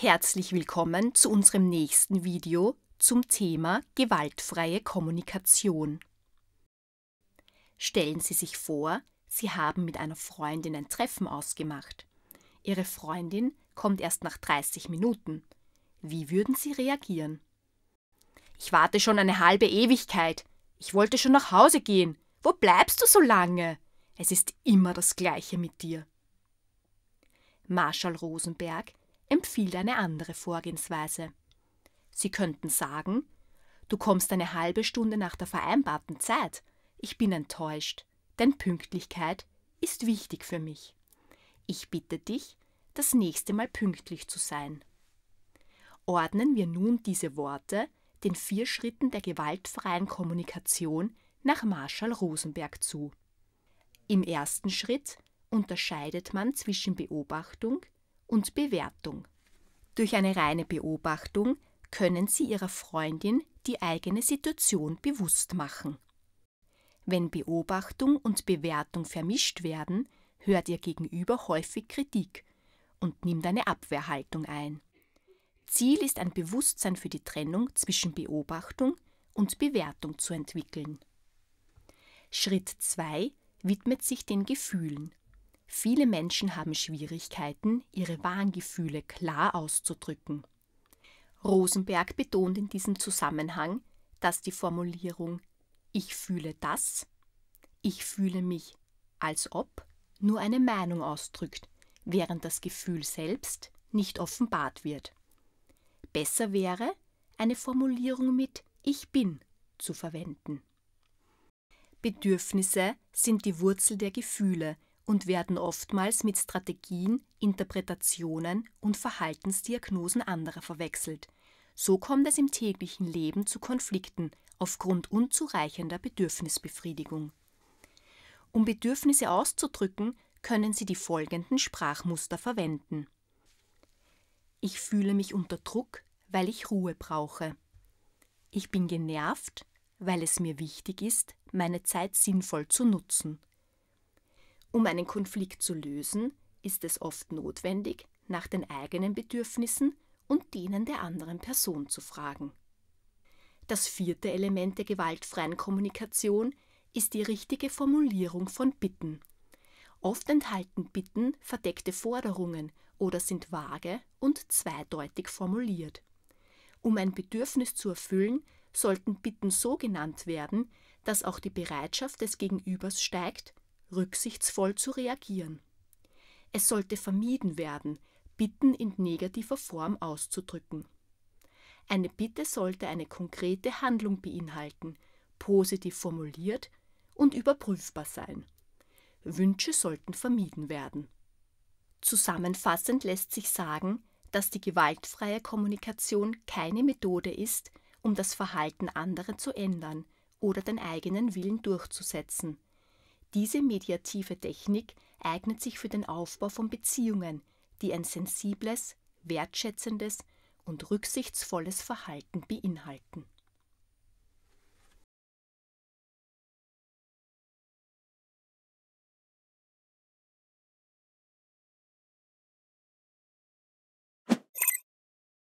Herzlich willkommen zu unserem nächsten Video zum Thema gewaltfreie Kommunikation. Stellen Sie sich vor, Sie haben mit einer Freundin ein Treffen ausgemacht. Ihre Freundin kommt erst nach 30 Minuten. Wie würden Sie reagieren? Ich warte schon eine halbe Ewigkeit. Ich wollte schon nach Hause gehen. Wo bleibst du so lange? Es ist immer das Gleiche mit dir. Marshall Rosenberg empfiehlt eine andere Vorgehensweise. Sie könnten sagen, du kommst eine halbe Stunde nach der vereinbarten Zeit, ich bin enttäuscht, denn Pünktlichkeit ist wichtig für mich. Ich bitte dich, das nächste Mal pünktlich zu sein. Ordnen wir nun diese Worte den vier Schritten der gewaltfreien Kommunikation nach Marshall Rosenberg zu. Im ersten Schritt unterscheidet man zwischen Beobachtung, und Bewertung. Durch eine reine Beobachtung können Sie Ihrer Freundin die eigene Situation bewusst machen. Wenn Beobachtung und Bewertung vermischt werden, hört Ihr Gegenüber häufig Kritik und nimmt eine Abwehrhaltung ein. Ziel ist ein Bewusstsein für die Trennung zwischen Beobachtung und Bewertung zu entwickeln. Schritt 2 widmet sich den Gefühlen Viele Menschen haben Schwierigkeiten, ihre wahren Gefühle klar auszudrücken. Rosenberg betont in diesem Zusammenhang, dass die Formulierung Ich fühle das, ich fühle mich als ob nur eine Meinung ausdrückt, während das Gefühl selbst nicht offenbart wird. Besser wäre, eine Formulierung mit Ich bin zu verwenden. Bedürfnisse sind die Wurzel der Gefühle, und werden oftmals mit Strategien, Interpretationen und Verhaltensdiagnosen anderer verwechselt. So kommt es im täglichen Leben zu Konflikten aufgrund unzureichender Bedürfnisbefriedigung. Um Bedürfnisse auszudrücken, können Sie die folgenden Sprachmuster verwenden. Ich fühle mich unter Druck, weil ich Ruhe brauche. Ich bin genervt, weil es mir wichtig ist, meine Zeit sinnvoll zu nutzen. Um einen Konflikt zu lösen, ist es oft notwendig, nach den eigenen Bedürfnissen und denen der anderen Person zu fragen. Das vierte Element der gewaltfreien Kommunikation ist die richtige Formulierung von Bitten. Oft enthalten Bitten verdeckte Forderungen oder sind vage und zweideutig formuliert. Um ein Bedürfnis zu erfüllen, sollten Bitten so genannt werden, dass auch die Bereitschaft des Gegenübers steigt, rücksichtsvoll zu reagieren. Es sollte vermieden werden, Bitten in negativer Form auszudrücken. Eine Bitte sollte eine konkrete Handlung beinhalten, positiv formuliert und überprüfbar sein. Wünsche sollten vermieden werden. Zusammenfassend lässt sich sagen, dass die gewaltfreie Kommunikation keine Methode ist, um das Verhalten anderer zu ändern oder den eigenen Willen durchzusetzen, diese mediative Technik eignet sich für den Aufbau von Beziehungen, die ein sensibles, wertschätzendes und rücksichtsvolles Verhalten beinhalten